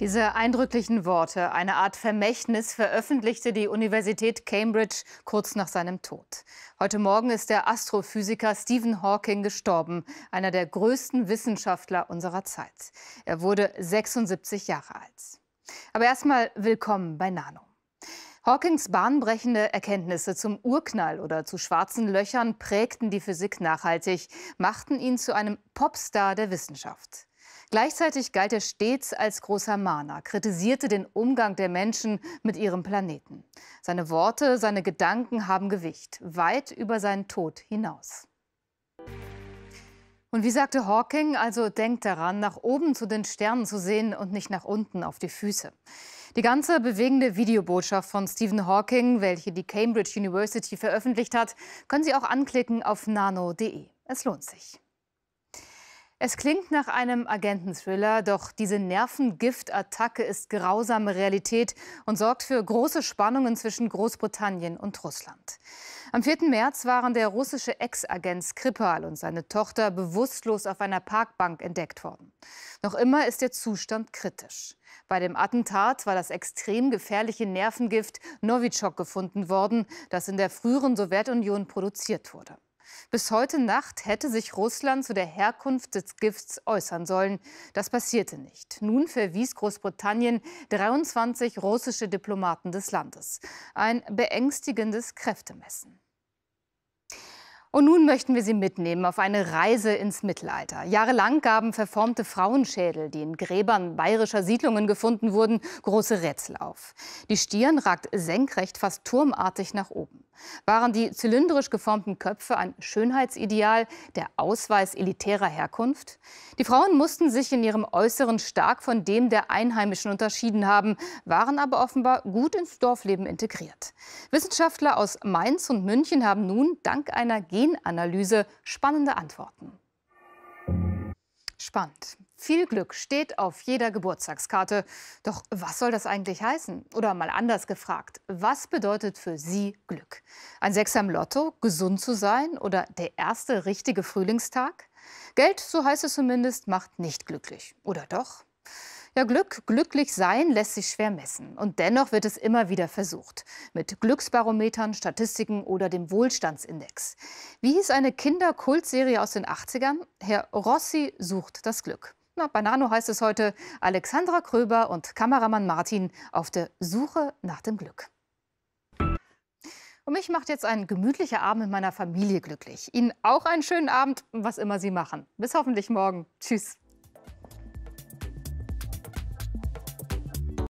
Diese eindrücklichen Worte, eine Art Vermächtnis, veröffentlichte die Universität Cambridge kurz nach seinem Tod. Heute Morgen ist der Astrophysiker Stephen Hawking gestorben, einer der größten Wissenschaftler unserer Zeit. Er wurde 76 Jahre alt. Aber erstmal willkommen bei Nano. Hawkings bahnbrechende Erkenntnisse zum Urknall oder zu schwarzen Löchern prägten die Physik nachhaltig, machten ihn zu einem Popstar der Wissenschaft. Gleichzeitig galt er stets als großer Mahner, kritisierte den Umgang der Menschen mit ihrem Planeten. Seine Worte, seine Gedanken haben Gewicht, weit über seinen Tod hinaus. Und wie sagte Hawking, also denkt daran, nach oben zu den Sternen zu sehen und nicht nach unten auf die Füße. Die ganze bewegende Videobotschaft von Stephen Hawking, welche die Cambridge University veröffentlicht hat, können Sie auch anklicken auf nano.de. Es lohnt sich. Es klingt nach einem Agenten-Thriller, doch diese Nervengift-Attacke ist grausame Realität und sorgt für große Spannungen zwischen Großbritannien und Russland. Am 4. März waren der russische Ex-Agent Skripal und seine Tochter bewusstlos auf einer Parkbank entdeckt worden. Noch immer ist der Zustand kritisch. Bei dem Attentat war das extrem gefährliche Nervengift Novichok gefunden worden, das in der früheren Sowjetunion produziert wurde. Bis heute Nacht hätte sich Russland zu der Herkunft des Gifts äußern sollen. Das passierte nicht. Nun verwies Großbritannien 23 russische Diplomaten des Landes. Ein beängstigendes Kräftemessen. Und nun möchten wir Sie mitnehmen auf eine Reise ins Mittelalter. Jahrelang gaben verformte Frauenschädel, die in Gräbern bayerischer Siedlungen gefunden wurden, große Rätsel auf. Die Stirn ragt senkrecht fast turmartig nach oben. Waren die zylindrisch geformten Köpfe ein Schönheitsideal, der Ausweis elitärer Herkunft? Die Frauen mussten sich in ihrem Äußeren stark von dem der Einheimischen unterschieden haben, waren aber offenbar gut ins Dorfleben integriert. Wissenschaftler aus Mainz und München haben nun dank einer Genanalyse spannende Antworten. Spannend. Viel Glück steht auf jeder Geburtstagskarte. Doch was soll das eigentlich heißen? Oder mal anders gefragt, was bedeutet für Sie Glück? Ein Sechser im Lotto, gesund zu sein oder der erste richtige Frühlingstag? Geld, so heißt es zumindest, macht nicht glücklich. Oder doch? Ja, Glück, glücklich sein lässt sich schwer messen. Und dennoch wird es immer wieder versucht. Mit Glücksbarometern, Statistiken oder dem Wohlstandsindex. Wie hieß eine Kinderkultserie aus den 80ern? Herr Rossi sucht das Glück. Na, bei heißt es heute Alexandra Kröber und Kameramann Martin auf der Suche nach dem Glück. Und mich macht jetzt ein gemütlicher Abend mit meiner Familie glücklich. Ihnen auch einen schönen Abend, was immer Sie machen. Bis hoffentlich morgen. Tschüss.